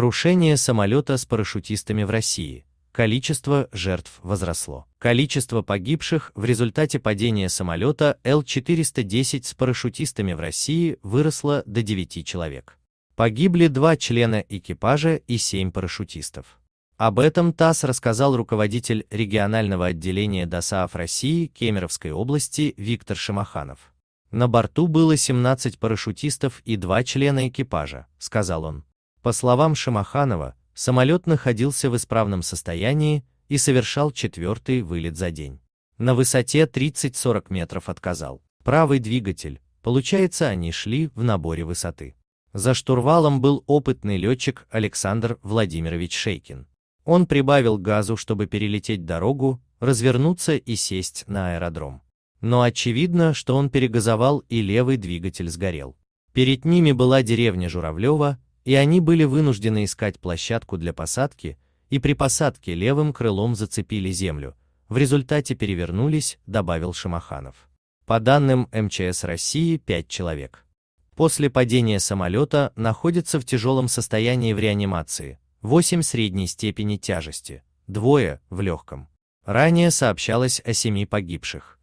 Крушение самолета с парашютистами в России. Количество жертв возросло. Количество погибших в результате падения самолета Л-410 с парашютистами в России выросло до 9 человек. Погибли два члена экипажа и семь парашютистов. Об этом ТАСС рассказал руководитель регионального отделения ДОСААФ России Кемеровской области Виктор Шимаханов. На борту было 17 парашютистов и два члена экипажа, сказал он. По словам Шамаханова, самолет находился в исправном состоянии и совершал четвертый вылет за день. На высоте 30-40 метров отказал. Правый двигатель, получается они шли в наборе высоты. За штурвалом был опытный летчик Александр Владимирович Шейкин. Он прибавил газу, чтобы перелететь дорогу, развернуться и сесть на аэродром. Но очевидно, что он перегазовал и левый двигатель сгорел. Перед ними была деревня Журавлева, и они были вынуждены искать площадку для посадки, и при посадке левым крылом зацепили землю, в результате перевернулись, добавил Шамаханов. По данным МЧС России, 5 человек. После падения самолета находятся в тяжелом состоянии в реанимации, 8 средней степени тяжести, двое в легком. Ранее сообщалось о семи погибших.